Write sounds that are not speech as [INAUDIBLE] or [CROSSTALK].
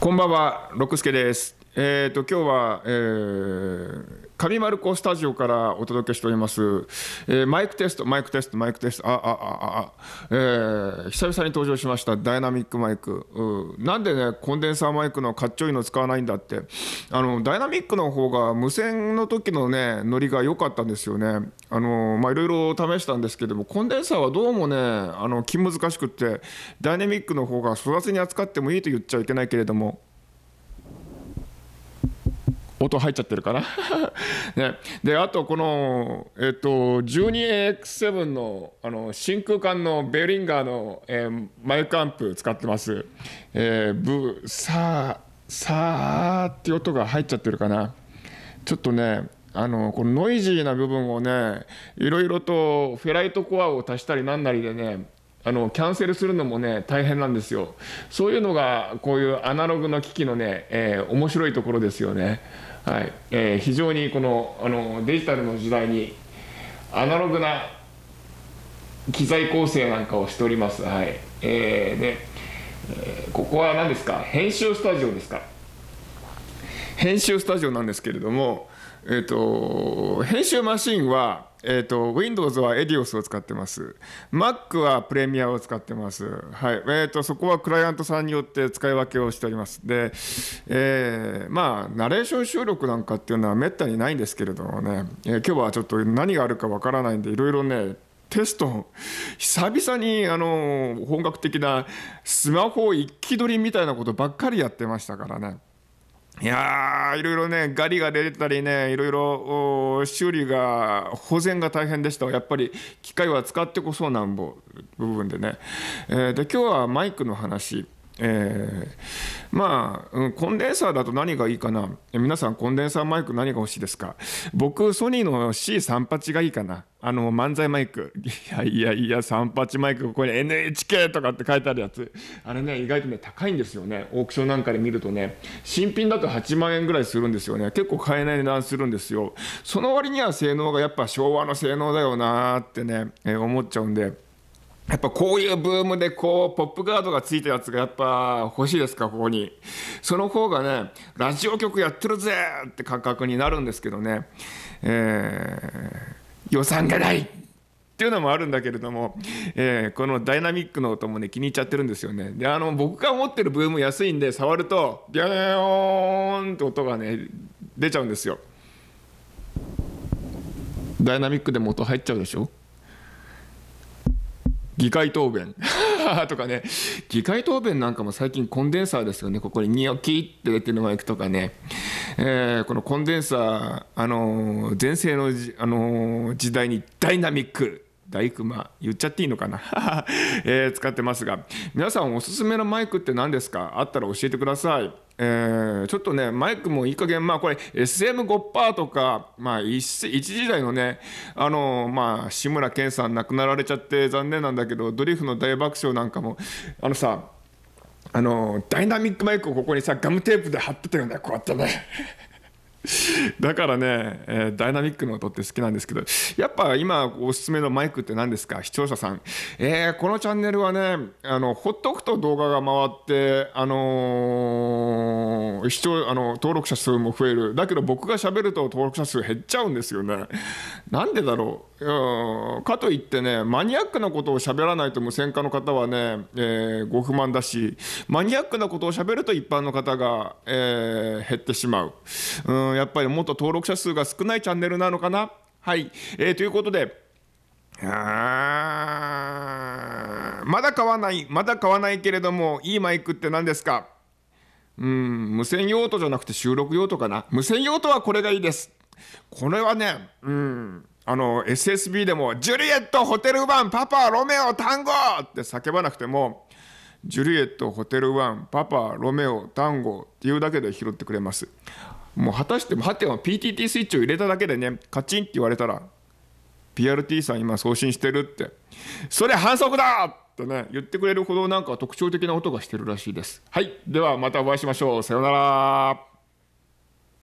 こんばんは、六助です。えっ、ー、と今日は、えー、紙丸子スタジオからお届けしております、えー、マイクテスト、マイクテスト、マイクテスト、あ、あ、あ、あ、あ、えー、久々に登場しました、ダイナミックマイク。うん、なんでね、コンデンサーマイクのかっちょいの使わないんだって、あの、ダイナミックの方が無線の時のね、ノリが良かったんですよね。あの、ま、いろいろ試したんですけども、コンデンサーはどうもね、あの、気難しくって、ダイナミックの方が育てに扱ってもいいと言っちゃいけないけれども、音入っちゃってるから [LAUGHS] ね、であとこの、えっと、12AX7 のあの真空管のベリンガーの、えー、マイクアンプ使ってます、えー、ブさあさあって音が入っちゃってるかなちょっとねあのこのノイジーな部分をねいろいろとフェライトコアを足したりなんなりでねあのキャンセルするのもね大変なんですよそういうのがこういうアナログの機器のね、えー、面白いところですよね。はいえー、非常にこのあのデジタルの時代にアナログな機材構成なんかをしております、はいえーで、ね、えー、ここは何ですか編集スタジオですか編集スタジオなんですけれども、えーと編集マシンはえっ、ー、と、Windows は EDIOS を使ってます。Mac はプレミアを使ってます。はい。えっ、ー、と、そこはクライアントさんによって使い分けをしております。で、えー、まあ、ナレーション収録なんかっていうのはめったにないんですけれどもね、えー、今日はちょっと何があるかわからないんで、いろいろね、テスト、久々にあの本格的なスマホ一気取りみたいなことばっかりやってましたからね。いやいろいろね、ガリが出たりね、いろいろ修理が、保全が大変でしたやっぱり機械は使ってこそなんぼ部分でね、えー、で今日はマイクの話、えーまあ、うん、コンデンサーだと何がいいかな皆さんコンデンサーマイク何が欲しいですか僕ソニーの C38 がいいかなあの漫才マイクいやいやいや38マイクここに NHK とかって書いてあるやつあれね意外とね高いんですよねオークションなんかで見るとね新品だと8万円ぐらいするんですよね結構買えない値段するんですよその割には性能がやっぱ昭和の性能だよなってね、えー、思っちゃうんで。やっぱこういうブームでこう、ポップガードがついたやつがやっぱ欲しいですか、ここに。その方がね、ラジオ局やってるぜって感覚になるんですけどね、えー、予算がないっていうのもあるんだけれども、えー、このダイナミックの音もね、気に入っちゃってるんですよね。で、あの、僕が持ってるブーム安いんで、触ると、ビャーンって音がね、出ちゃうんですよ。ダイナミックでも音入っちゃうでしょ議会答弁 [LAUGHS] とかね議会答弁なんかも最近コンデンサーですよねここにニョキって出てるのがいくとかね、えー、このコンデンサー、あの前世の、あのー、時代にダイナミック大熊言っちゃっていいのかな、[LAUGHS] えー、使ってますが皆さんおすすめのマイクって何ですかあったら教えてください。えー、ちょっとね、マイクもいい加減、まあこれ SM5% とか、まあ一一時代のね、あのまあ志村けんさん亡くなられちゃって残念なんだけど、ドリフの大爆笑なんかも、あのさ、あのダイナミックマイクをここにさ、ガムテープで貼ってたよね、こうやってね。[LAUGHS] だからね、えー、ダイナミックの音って好きなんですけど、やっぱ今おすすめのマイクって何ですか視聴者さん。えー、このチャンネルはね、あの、ほっとくと動画が回って、あのー視聴あの登録者数も増えるだけど僕がしゃべると登録者数減っちゃうんですよねなんでだろうかといってねマニアックなことをしゃべらないと無線化の方はね、えー、ご不満だしマニアックなことをしゃべると一般の方が、えー、減ってしまううんやっぱりもっと登録者数が少ないチャンネルなのかなはい、えー、ということであまだ買わない、まだ買わないけれども、いいマイクって何ですかうん、無線用途じゃなくて収録用途かな。無線用途はこれがいいです。これはね、うん、あの、SSB でも、ジュリエット、ホテルワン、パパ、ロメオ、タンゴって叫ばなくても、ジュリエット、ホテルワン、パパ、ロメオ、タンゴっていうだけで拾ってくれます。もう果たして、はては PTT スイッチを入れただけでね、カチンって言われたら、PRT さん今送信してるって、それ反則だとね、言ってくれるほどなんか特徴的な音がしてるらしいです。はい。ではまたお会いしましょう。さようなら。